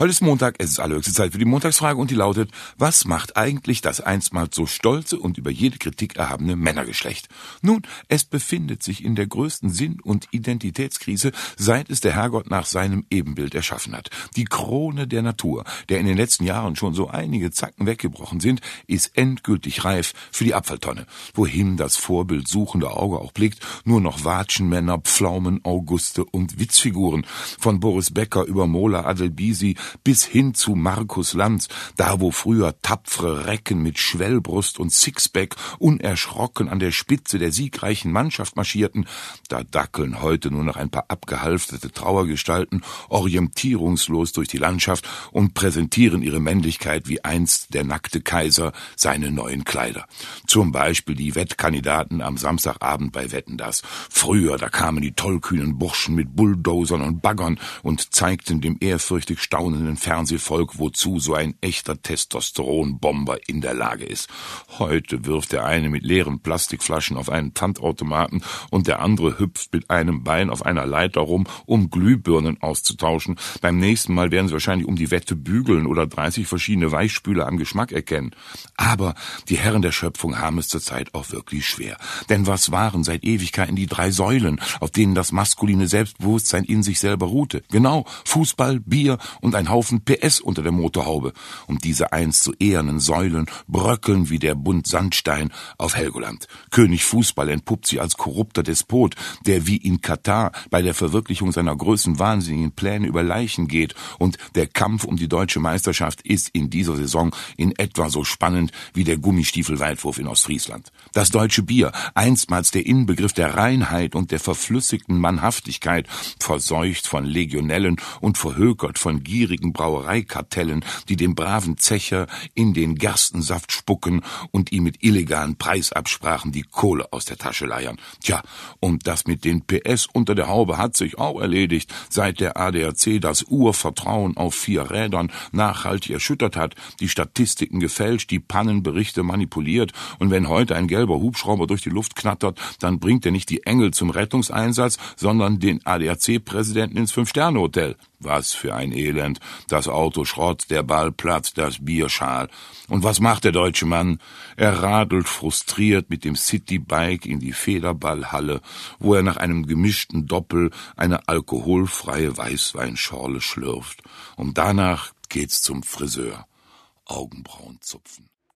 Heute ist Montag, es ist allerhöchste Zeit für die Montagsfrage und die lautet, was macht eigentlich das einstmals so stolze und über jede Kritik erhabene Männergeschlecht? Nun, es befindet sich in der größten Sinn- und Identitätskrise, seit es der Herrgott nach seinem Ebenbild erschaffen hat. Die Krone der Natur, der in den letzten Jahren schon so einige Zacken weggebrochen sind, ist endgültig reif für die Abfalltonne, wohin das Vorbild suchende Auge auch blickt, nur noch Watschenmänner, Pflaumen, Auguste und Witzfiguren. Von Boris Becker über Mola Adelbisi bis hin zu Markus Lanz, da wo früher tapfere Recken mit Schwellbrust und Sixpack unerschrocken an der Spitze der siegreichen Mannschaft marschierten, da dackeln heute nur noch ein paar abgehalftete Trauergestalten orientierungslos durch die Landschaft und präsentieren ihre Männlichkeit wie einst der nackte Kaiser seine neuen Kleider. Zum Beispiel die Wettkandidaten am Samstagabend bei Wetten das. Früher, da kamen die tollkühnen Burschen mit Bulldozern und Baggern und zeigten dem ehrfürchtig staunenden staunenden Fernsehvolk, wozu so ein echter Testosteronbomber in der Lage ist. Heute wirft der eine mit leeren Plastikflaschen auf einen Tantautomaten und der andere hüpft mit einem Bein auf einer Leiter rum, um Glühbirnen auszutauschen. Beim nächsten Mal werden sie wahrscheinlich um die Wette bügeln oder 30 verschiedene Weichspüler am Geschmack erkennen. Aber die Herren der Schöpfung haben es zurzeit auch wirklich schwer. Denn was waren seit Ewigkeiten die drei Säulen, auf denen das maskuline Selbstbewusstsein in sich selber ruhte? Genau, Fußball, Bier und ein ein Haufen PS unter der Motorhaube, um diese einst zu so ehernen Säulen bröckeln wie der Bund Sandstein auf Helgoland. König Fußball entpuppt sich als korrupter Despot, der wie in Katar bei der Verwirklichung seiner größten wahnsinnigen Pläne über Leichen geht und der Kampf um die deutsche Meisterschaft ist in dieser Saison in etwa so spannend wie der Gummistiefelweitwurf in Ostfriesland. Das deutsche Bier, einstmals der Inbegriff der Reinheit und der verflüssigten Mannhaftigkeit, verseucht von Legionellen und verhökert von gierigen gierigen Brauereikartellen, die den braven Zecher in den Gerstensaft spucken und ihm mit illegalen Preisabsprachen die Kohle aus der Tasche leiern. Tja, und das mit den PS unter der Haube hat sich auch erledigt, seit der ADAC das Urvertrauen auf vier Rädern nachhaltig erschüttert hat, die Statistiken gefälscht, die Pannenberichte manipuliert, und wenn heute ein gelber Hubschrauber durch die Luft knattert, dann bringt er nicht die Engel zum Rettungseinsatz, sondern den ADAC-Präsidenten ins Fünf-Sterne-Hotel. Was für ein Elend das Auto Schrott, der Ball Platz, das Bierschal. Und was macht der deutsche Mann? Er radelt frustriert mit dem Citybike in die Federballhalle, wo er nach einem gemischten Doppel eine alkoholfreie Weißweinschorle schlürft. Und danach geht's zum Friseur. Augenbrauen zupfen.